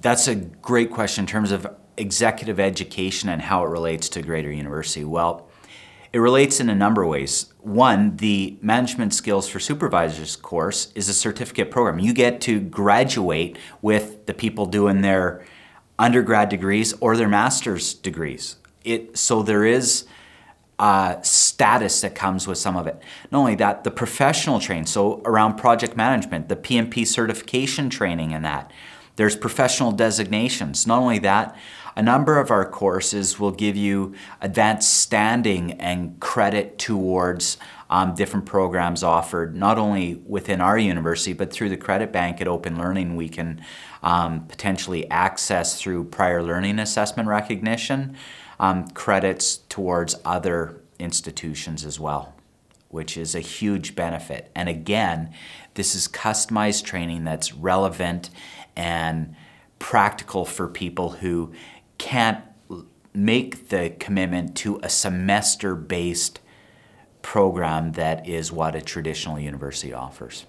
That's a great question in terms of executive education and how it relates to Greater University. Well, it relates in a number of ways. One, the Management Skills for Supervisors course is a certificate program. You get to graduate with the people doing their undergrad degrees or their master's degrees. It, so there is status that comes with some of it. Not only that, the professional training, so around project management, the PMP certification training and that. There's professional designations. Not only that, a number of our courses will give you advanced standing and credit towards um, different programs offered, not only within our university, but through the credit bank at Open Learning, we can um, potentially access through prior learning assessment recognition um, credits towards other institutions as well, which is a huge benefit. And again, this is customized training that's relevant and practical for people who can't make the commitment to a semester based program that is what a traditional university offers.